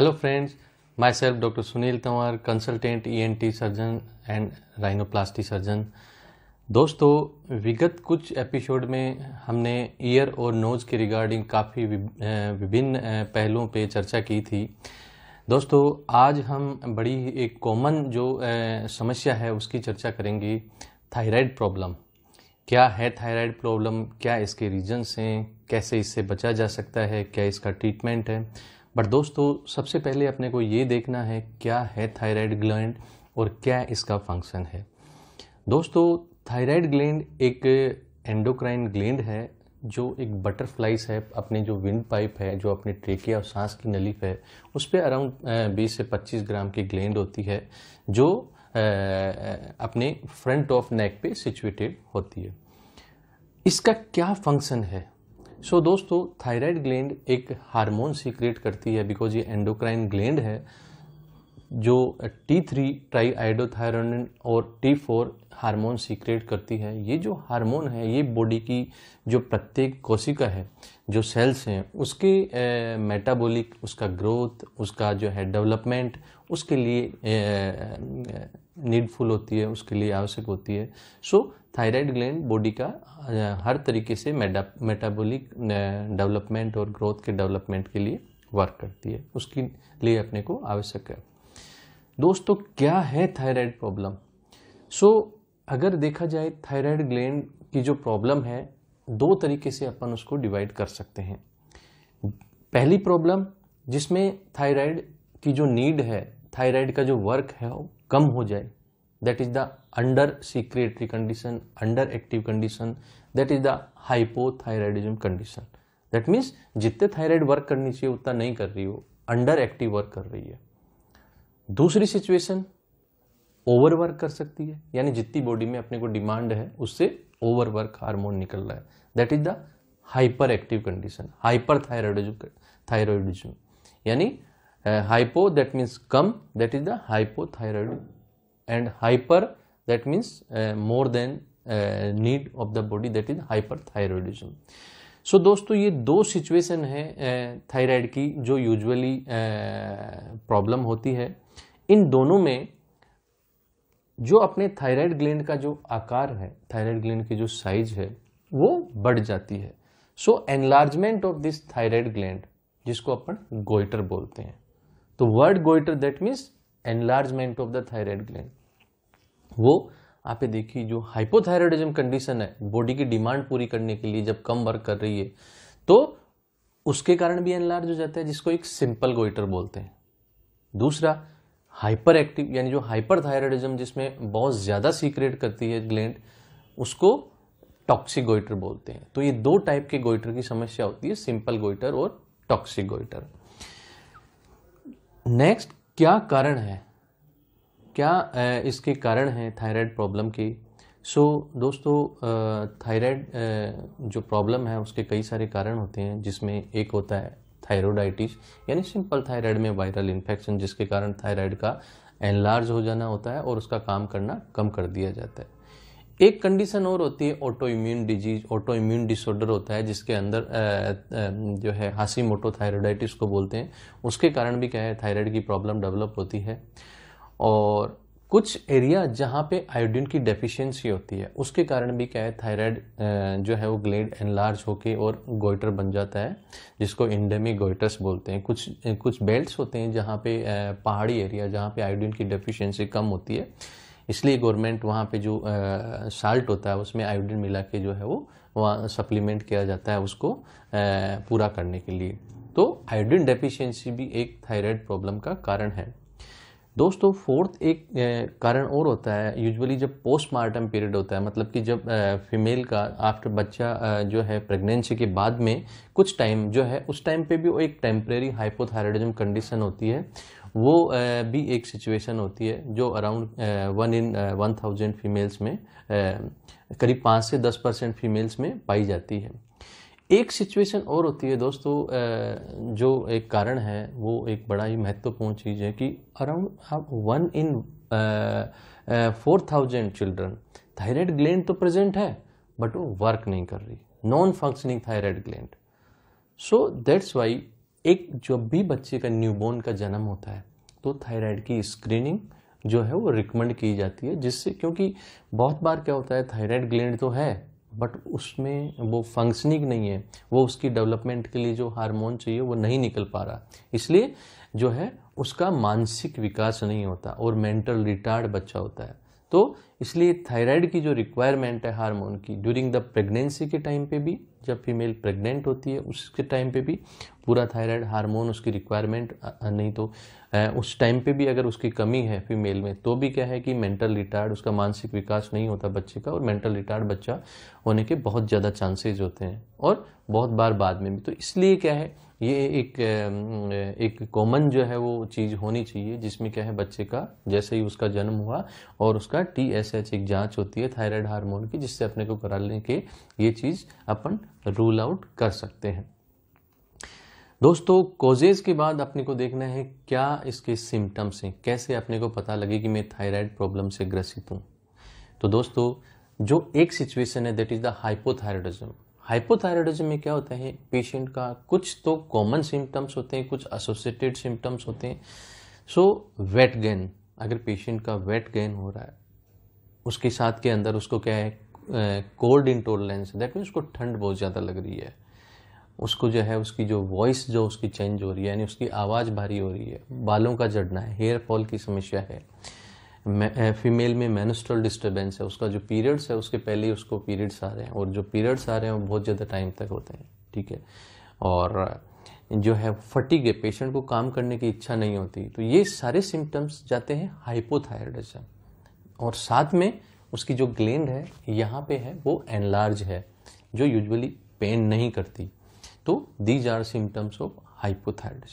Hello friends friends, self doctor Sunil Tanwar consultant ENT surgeon and rhinoplasty surgeon दोस्तों विगत कुछ episode में हमने ईयर और नोज़ के रिगार्डिंग काफ़ी विभिन्न पहलुओं पे चर्चा की थी दोस्तों आज हम बड़ी एक कॉमन जो समस्या है उसकी चर्चा करेंगे थायराइड प्रॉब्लम क्या है थायराइड प्रॉब्लम क्या इसके रीजन्स हैं कैसे इससे बचा जा सकता है क्या इसका ट्रीटमेंट है बट दोस्तों सबसे पहले अपने को ये देखना है क्या है थायराइड ग्लैंड और क्या इसका फंक्शन है दोस्तों थायराइड ग्लैंड एक एंडोक्राइन ग्लैंड है जो एक बटरफ्लाइज है अपने जो विंड पाइप है जो अपने ट्रेकिया और सांस की नली है उस पर अराउंड बीस से पच्चीस ग्राम की ग्लैंड होती है जो अपने फ्रंट ऑफ नेक पे सिचुएटेड होती है इसका क्या फंक्शन है सो so, दोस्तों थायराइड ग्लैंड एक हार्मोन सीक्रेट करती है बिकॉज ये एंडोक्राइन ग्लैंड है जो टी थ्री ट्राई आइडोथायर और टी फोर हारमोन सीक्रेट करती है ये जो हार्मोन है ये बॉडी की जो प्रत्येक कोशिका है जो सेल्स हैं उसके मेटाबॉलिक उसका ग्रोथ उसका जो है डेवलपमेंट उसके लिए नीडफुल होती है उसके लिए आवश्यक होती है so so, thyroid gland body का हर तरीके से मेटाबॉलिक डेवलपमेंट और ग्रोथ के डेवलपमेंट के लिए वर्क करती है उसके लिए अपने को आवश्यक है दोस्तों क्या है थायराइड प्रॉब्लम सो अगर देखा जाए थायराइड ग्लैंड की जो प्रॉब्लम है दो तरीके से अपन उसको डिवाइड कर सकते हैं पहली प्रॉब्लम जिसमें थायराइड की जो नीड है थायराइड का जो वर्क है वो कम हो जाए that is the under secretory condition under active condition that is the hypothyroidism condition that means जितने थायराइड वर्क करनी चाहिए उतना नहीं कर रही हो अंडर एक्टिव वर्क कर रही है दूसरी सिचुएशन ओवर वर्क कर सकती है यानी जितनी बॉडी में अपने को डिमांड है उससे ओवर वर्क हार्मोन निकल रहा है that is the hyperactive condition hyperthyroidism thyroidism यानी हाइपो दैट मीन्स कम that is the hypothyroid and hyper that means uh, more than uh, need of the body that is hyperthyroidism. So so, दोस्तों ये दो situation है thyroid की जो usually problem uh, होती है इन दोनों में जो अपने थायराइड ग्लैंड का जो आकार है थायराइड ग्लैंड की जो साइज है वो बढ़ जाती है so enlargement of this thyroid gland जिसको अपन गोइटर बोलते हैं तो word goitre that means enlargement of the thyroid gland वो आप ये देखिए जो हाइपोथायरॉयडिज्म कंडीशन है बॉडी की डिमांड पूरी करने के लिए जब कम वर्क कर रही है तो उसके कारण भी एनलार्ज हो जाता है जिसको एक सिंपल गोइटर बोलते हैं दूसरा हाइपर एक्टिव यानी जो हाइपर थायराइडिज्म जिसमें बहुत ज़्यादा सीक्रेट करती है ग्लैंड उसको टॉक्सिक गोइटर बोलते हैं तो ये दो टाइप के गोइटर की समस्या होती है सिंपल गोइटर और टॉक्सिक गोइटर नेक्स्ट क्या कारण है क्या इसके कारण हैं थायराइड प्रॉब्लम के सो so, दोस्तों थायराइड जो प्रॉब्लम है उसके कई सारे कारण होते हैं जिसमें एक होता है थायरोडाइटिस यानी सिंपल थायराइड में वायरल इन्फेक्शन जिसके कारण थायराइड का एनलार्ज हो जाना होता है और उसका काम करना कम कर दिया जाता है एक कंडीशन और होती है autoimmune disease autoimmune disorder होता है जिसके अंदर जो है हासी मोटो थायरोडाइटिस को बोलते हैं उसके कारण भी क्या है थायराइड की प्रॉब्लम डेवलप होती है और कुछ एरिया जहाँ पे आयोडीन की डेफिशिएंसी होती है उसके कारण भी क्या है थायराइड जो है वो ग्लेड एनलार्ज होके और गोइटर बन जाता है जिसको इंडेमी गोइटर्स बोलते हैं कुछ कुछ बेल्ट्स होते हैं जहाँ पे पहाड़ी एरिया जहाँ पे आयोडीन की डेफिशिएंसी कम होती है इसलिए गवर्नमेंट वहाँ पे जो साल्ट होता है उसमें आयोडीन मिला के जो है वो वहाँ सप्लीमेंट किया जाता है उसको पूरा करने के लिए तो आयोडीन डेफिशिएंसी भी एक थायराइड प्रॉब्लम का कारण है दोस्तों फोर्थ एक कारण और होता है यूजुअली जब पोस्टमार्टम पीरियड होता है मतलब कि जब फीमेल का आफ्टर बच्चा जो है प्रेगनेंसी के बाद में कुछ टाइम जो है उस टाइम पे भी वो एक टेम्परेरी हाइपोथायरॉयडिज्म कंडीशन होती है वो भी एक सिचुएशन होती है जो around one in one thousand females में करीब पाँच से दस परसेंट फीमेल्स में पाई जाती है एक सिचुएशन और होती है दोस्तों जो एक कारण है वो एक बड़ा ही महत्वपूर्ण चीज़ है कि around one in four thousand children thyroid gland तो प्रेजेंट है बट वो वर्क नहीं कर रही non functioning thyroid gland so that's why एक जब भी बच्चे का न्यूबॉर्न का जन्म होता है तो थायराइड की स्क्रीनिंग जो है वो रिकमेंड की जाती है जिससे क्योंकि बहुत बार क्या होता है थायराइड ग्लैंड तो है बट उसमें वो फंक्शनिंग नहीं है वो उसकी डेवलपमेंट के लिए जो हार्मोन चाहिए वो नहीं निकल पा रहा इसलिए जो है उसका मानसिक विकास नहीं होता और मेंटल रिटार्ड बच्चा होता है तो इसलिए थायराइड की जो रिक्वायरमेंट है हार्मोन की ड्यूरिंग द प्रेगनेंसी के टाइम पे भी जब फीमेल प्रेग्नेंट होती है उसके टाइम पे भी पूरा थायराइड हार्मोन उसकी रिक्वायरमेंट नहीं तो उस टाइम पे भी अगर उसकी कमी है फीमेल में तो भी क्या है कि मेंटल रिटायर्ड उसका मानसिक विकास नहीं होता बच्चे का और मेंटल रिटायर्ड बच्चा होने के बहुत ज़्यादा चांसेज होते हैं और बहुत बार बाद में भी तो इसलिए क्या है ये एक एक कॉमन जो है वो चीज़ होनी चाहिए जिसमें क्या है बच्चे का जैसे ही उसका जन्म हुआ और उसका टी एस एच एक जांच होती है थायराइड हार्मोन की जिससे अपने को करा लें कि ये चीज़ अपन रूल आउट कर सकते हैं दोस्तों कोजेज के बाद अपने को देखना है क्या इसके सिम्टम्स हैं कैसे अपने को पता लगे कि मैं थायराइड प्रॉब्लम से ग्रसित हूँ तो दोस्तों जो एक सिचुएशन है that is the hypothyroidism hypothyroidism में क्या होता है पेशेंट का कुछ तो कॉमन सिम्टम्स होते हैं कुछ एसोसिएटेड सिम्टम्स होते हैं सो वेट गेन अगर पेशेंट का वेट गेन हो रहा है उसके साथ के अंदर उसको क्या है कोल्ड इंटोलेंस दैट मीन्स उसको ठंड बहुत ज़्यादा लग रही है उसको जो है उसकी जो वॉइस जो उसकी चेंज हो रही है यानी उसकी आवाज़ भारी हो रही है बालों का जड़ना है हेयर फॉल की समस्या है फीमेल में मैनस्ट्रल डिस्टर्बेंस है उसका जो पीरियड्स है उसके पहले ही उसको पीरियड्स आ रहे हैं और जो पीरियड्स आ रहे हैं वो बहुत ज़्यादा टाइम तक होते हैं ठीक है और जो है फटी गए पेशेंट को काम करने की इच्छा नहीं होती तो ये सारे सिम्टम्स जाते हैं हाइपोथायरडिज्म और साथ में उसकी जो ग्लैंड है यहाँ पे है वो एनलार्ज है जो यूजुअली पेन नहीं करती तो symptoms of symptoms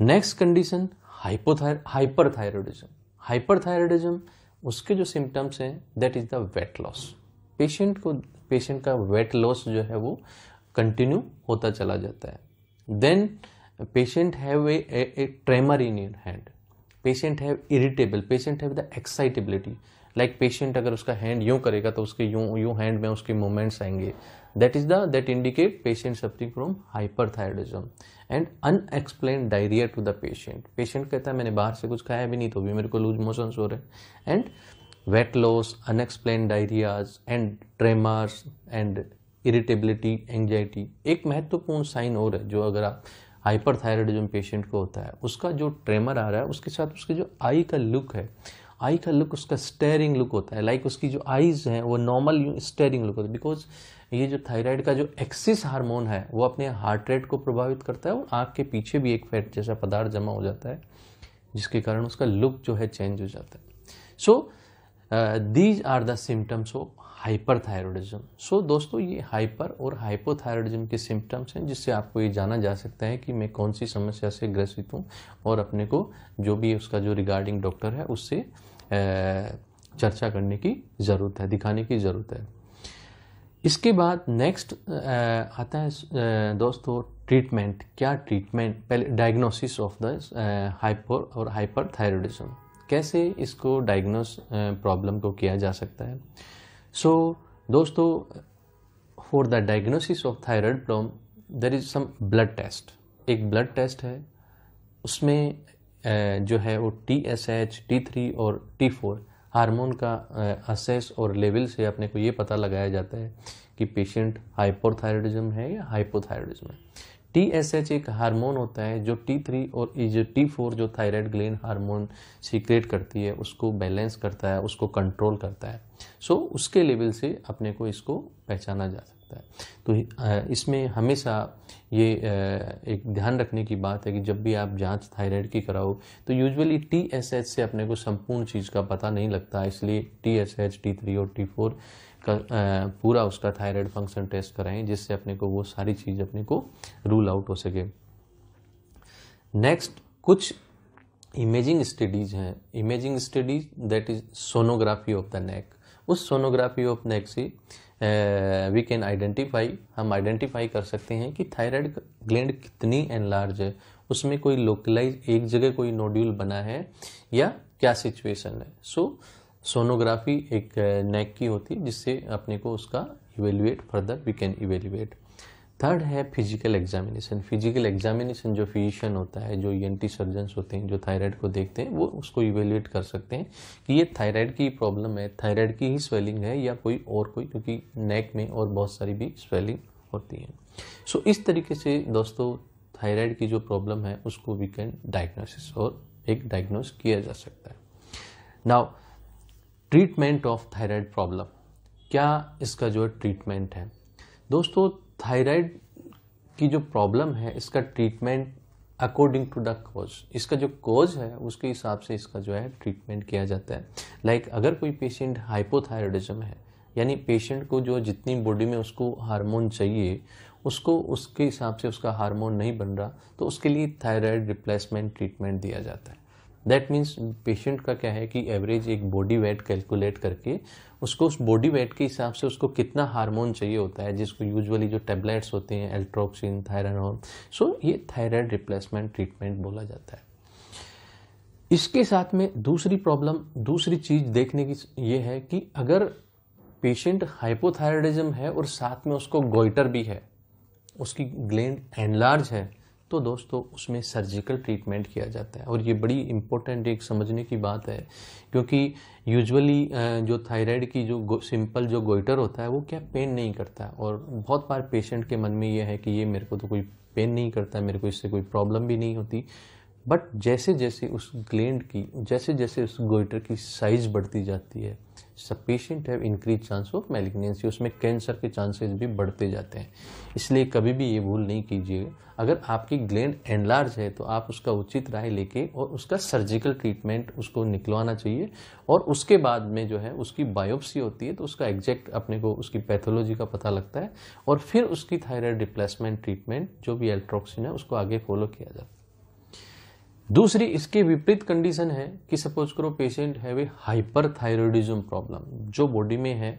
next condition hyper condition hyper Hyperthyroidism उसके जो सिम्टम्स हैं that is the weight loss patient को पेशेंट का वेट लॉस जो है वो कंटिन्यू होता चला जाता है then patient have a tremor in your hand patient have irritable patient have the excitability like like patient अगर उसका हैंड यूं करेगा तो उसके यूं यूं हैंड में उसके मूवमेंट्स आएंगे that is the that indicate patient suffering from hyper hyperthyroidism and unexplained diarrhoea to the patient patient कहता है मैंने बाहर से कुछ खाया भी नहीं तो भी मेरे को लूज मोशंस हो रहे हैं and weight loss unexplained diarrhoeas and tremors and irritability anxiety एक महत्वपूर्ण साइन और है जो अगर आप हाइपर थायरिज्म पेशेंट को होता है उसका जो ट्रेमर आ रहा है उसके साथ उसके जो आई का लुक है आई का लुक उसका स्टेयरिंग लुक होता है लाइक like उसकी जो आईज हैं वो नॉर्मल स्टेयरिंग लुक होता है बिकॉज ये जो थायराइड का जो एक्सिस हार्मोन है वो अपने हार्ट रेट को प्रभावित करता है और आँख के पीछे भी एक फैट जैसा पदार्थ जमा हो जाता है जिसके कारण उसका लुक जो है चेंज हो जाता है so these are the symptoms of hyperthyroidism so दोस्तों ये हाइपर और हाइपोथायरॉयडिज्म के सिम्टम्स हैं जिससे आपको ये जाना जा सकता है कि मैं कौन सी समस्या से ग्रसित हूँ और अपने को जो भी उसका जो रिगार्डिंग डॉक्टर है उससे चर्चा करने की ज़रूरत है दिखाने की ज़रूरत है इसके बाद नेक्स्ट आता है दोस्तों ट्रीटमेंट क्या ट्रीटमेंट पहले डायग्नोसिस ऑफ द हाइपर और हाइपर थायरोडिज्म कैसे इसको डायग्नोस प्रॉब्लम को किया जा सकता है सो so, दोस्तों for the diagnosis of thyroid problem there is some blood test एक ब्लड टेस्ट है उसमें जो है वो T S H T three और टी फोर हारमोन का असेस और लेवल से अपने को ये पता लगाया जाता है कि पेशेंट हाइपोथायरॉयडिज्म है या हाइपोथायरॉयडिज्म है टी एस एच एक हार्मोन होता है जो टी थ्री और जो टी फोर जो थायराइड ग्लैंड हार्मोन सीक्रेट करती है उसको बैलेंस करता है उसको कंट्रोल करता है सो so, उसके लेवल से अपने को इसको पहचाना जाता है सकता है तो इसमें हमेशा ये एक ध्यान रखने की बात है कि जब भी आप जांच थायराइड की कराओ तो यूजुअली टीएसएच से अपने को संपूर्ण चीज़ का पता नहीं लगता इसलिए T S H T three और टी फोर का पूरा उसका थायराइड फंक्शन टेस्ट कराएं जिससे अपने को वो सारी चीज़ अपने को रूल आउट हो सके नेक्स्ट कुछ इमेजिंग स्टडीज हैं imaging studies that is sonography of the neck उस सोनोग्राफी ऑफ नेक से वी कैन आइडेंटिफाई हम आइडेंटिफाई कर सकते हैं कि थायराइड ग्लैंड कितनी एनलार्ज है उसमें कोई लोकलाइज एक जगह कोई नोड्यूल बना है या क्या सिचुएशन है सो so, सोनोग्राफी एक नेक की होती है जिससे अपने को उसका evaluate further we can evaluate third है फिजिकल एग्जामिनेशन फिजिकल एग्जामिनेशन जो फिजिशियन होता है जो ई e एन होते हैं जो थायराइड को देखते हैं वो उसको इवेल्युएट कर सकते हैं कि ये थायराइड की प्रॉब्लम है थायराइड की ही स्वेलिंग है या कोई और कोई क्योंकि नेक में और बहुत सारी भी स्वेलिंग होती है सो so, इस तरीके से दोस्तों थायराइड की जो प्रॉब्लम है उसको वी कैन डायग्नोसिस और एक डायग्नोस किया जा सकता है now treatment of thyroid problem क्या इसका जो ट्रीटमेंट है दोस्तों थायराइड की जो प्रॉब्लम है इसका treatment according to the cause इसका जो कॉज है उसके हिसाब से इसका जो है ट्रीटमेंट किया जाता है लाइक like, अगर कोई पेशेंट हाइपोथायरॉयडिज्म है यानी पेशेंट को जो जितनी बॉडी में उसको हार्मोन चाहिए उसको उसके हिसाब से उसका हार्मोन नहीं बन रहा तो उसके लिए थायराइड रिप्लेसमेंट ट्रीटमेंट दिया जाता है दैट मीन्स पेशेंट का क्या है कि एवरेज एक बॉडी वेट कैलकुलेट करके उसको उस बॉडी वेट के हिसाब से उसको कितना हार्मोन चाहिए होता है जिसको यूजुअली जो टेबलेट्स होते हैं एल्ट्रोक्सिन थायरानॉल सो ये थायराइड रिप्लेसमेंट ट्रीटमेंट बोला जाता है इसके साथ में दूसरी प्रॉब्लम दूसरी चीज़ देखने की ये है कि अगर पेशेंट हाइपोथायराइडिज्म है और साथ में उसको गोइटर भी है उसकी ग्लैंड एनलार्ज है तो दोस्तों उसमें सर्जिकल ट्रीटमेंट किया जाता है और ये बड़ी इम्पोर्टेंट एक समझने की बात है क्योंकि यूजुअली जो थायराइड की जो सिंपल जो गोइटर होता है वो क्या पेन नहीं करता है और बहुत बार पेशेंट के मन में ये है कि ये मेरे को तो कोई पेन नहीं करता है मेरे को इससे कोई प्रॉब्लम भी नहीं होती बट जैसे जैसे उस ग्लैंड की जैसे जैसे उस गोइटर की साइज़ बढ़ती जाती है पेशेंट है इंक्रीज चांस ऑफ मेलिग्नेंसी उसमें कैंसर के चांसेस भी बढ़ते जाते हैं इसलिए कभी भी ये भूल नहीं कीजिएगा अगर आपकी ग्लैंड एनलार्ज है तो आप उसका उचित राय लेके और उसका सर्जिकल ट्रीटमेंट उसको निकलवाना चाहिए और उसके बाद में जो है उसकी बायोप्सी होती है तो उसका एग्जैक्ट अपने को उसकी पैथोलॉजी का पता लगता है और फिर उसकी थायराइड रिप्लेसमेंट ट्रीटमेंट जो भी एल्ट्रोक्सिन है उसको आगे फॉलो किया जाता है दूसरी इसके विपरीत कंडीशन है कि सपोज करो पेशेंट है वे हाइपरथायरॉयडिज्म प्रॉब्लम जो बॉडी में है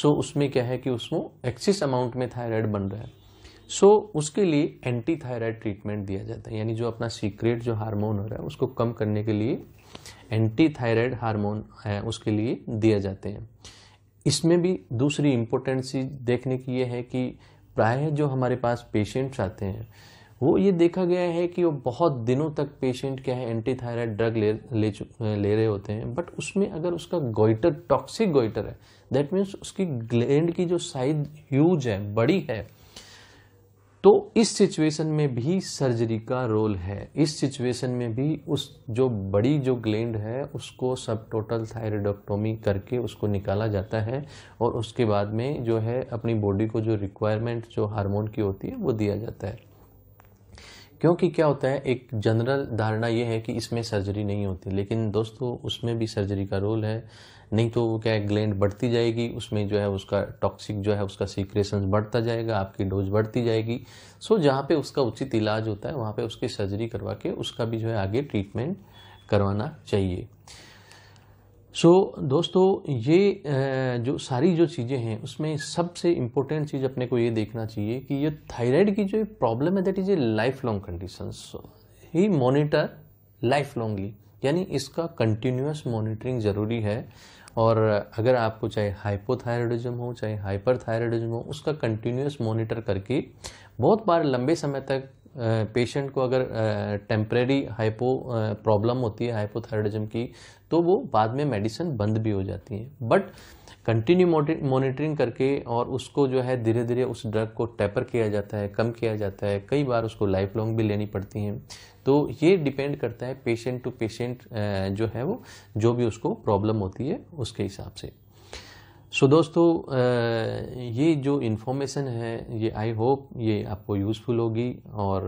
सो उसमें क्या है कि उसमें एक्सिस अमाउंट में थायराइड बन रहा है सो उसके लिए एंटी थायराइड ट्रीटमेंट दिया जाता है यानी जो अपना सीक्रेट जो हार्मोन हो रहा है उसको कम करने के लिए एंटी थायराइड हार्मोन है उसके लिए दिया जाते हैं इसमें भी दूसरी इम्पोर्टेंट चीज़ देखने की ये है कि प्रायः जो हमारे पास पेशेंट्स आते हैं वो ये देखा गया है कि वो बहुत दिनों तक पेशेंट क्या है एंटी थायराइड ड्रग ले ले, ले रहे होते हैं बट उसमें अगर उसका गोइटर टॉक्सिक गोइटर है दैट मीन्स उसकी ग्लैंड की जो साइज ह्यूज है बड़ी है तो इस सिचुएशन में भी सर्जरी का रोल है इस सिचुएशन में भी उस जो बड़ी जो ग्लैंड है उसको सब टोटल थायरेडोक्टोमी करके उसको निकाला जाता है और उसके बाद में जो है अपनी बॉडी को जो रिक्वायरमेंट जो हार्मोन की होती है वो दिया जाता है क्योंकि क्या होता है एक जनरल धारणा ये है कि इसमें सर्जरी नहीं होती लेकिन दोस्तों उसमें भी सर्जरी का रोल है नहीं तो क्या है ग्लैंड बढ़ती जाएगी उसमें जो है उसका टॉक्सिक जो है उसका सीक्रेशन बढ़ता जाएगा आपकी डोज बढ़ती जाएगी सो जहाँ पे उसका उचित इलाज होता है वहाँ पे उसकी सर्जरी करवा के उसका भी जो है आगे ट्रीटमेंट करवाना चाहिए सो so, दोस्तों ये जो सारी जो चीज़ें हैं उसमें सबसे इम्पोर्टेंट चीज़ अपने को ये देखना चाहिए कि ये थायराइड की जो प्रॉब्लम है that is a life long condition ही मॉनिटर लाइफ लॉन्गली यानी इसका कंटिन्यूस मॉनिटरिंग ज़रूरी है और अगर आपको चाहे हाइपोथायरॉयडिज्म हो चाहे हाइपर हो उसका कंटिन्यूस मॉनिटर करके बहुत बार लंबे समय तक पेशेंट को अगर टेम्प्रेरी हाइपो प्रॉब्लम होती है हाइपोथायरॉयडिज्म की तो वो बाद में मेडिसिन बंद भी हो जाती है बट कंटिन्यू मॉनिटरिंग करके और उसको जो है धीरे धीरे उस ड्रग को टेपर किया जाता है कम किया जाता है कई बार उसको लाइफ लॉन्ग भी लेनी पड़ती हैं तो ये डिपेंड करता है पेशेंट टू पेशेंट जो है वो जो भी उसको प्रॉब्लम होती है उसके हिसाब से सो so, दोस्तों ये जो इन्फॉर्मेशन है ये आई होप ये आपको यूज़फुल होगी और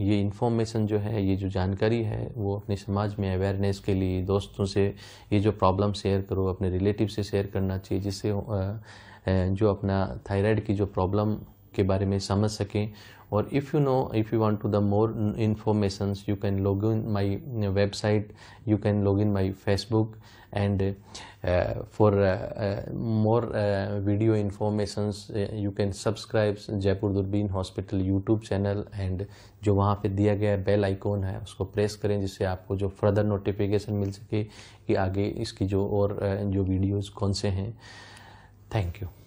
ये इन्फॉर्मेशन जो है ये जो जानकारी है वो अपने समाज में अवेयरनेस के लिए दोस्तों से ये जो प्रॉब्लम शेयर करो अपने रिलेटिव से शेयर करना चाहिए जिससे जो अपना थायराइड की जो प्रॉब्लम के बारे में समझ सकें और if you know if you want to the more informations you can log in my website you can log in my Facebook and for more video information you can subscribe Jaipur Doorbeen hospital YouTube channel and जो वहाँ पर दिया गया है bell icon है उसको press करें जिससे आपको जो फर्दर नोटिफिकेशन मिल सके कि आगे इसकी जो और uh, जो वीडियोज़ कौन से हैं थैंक यू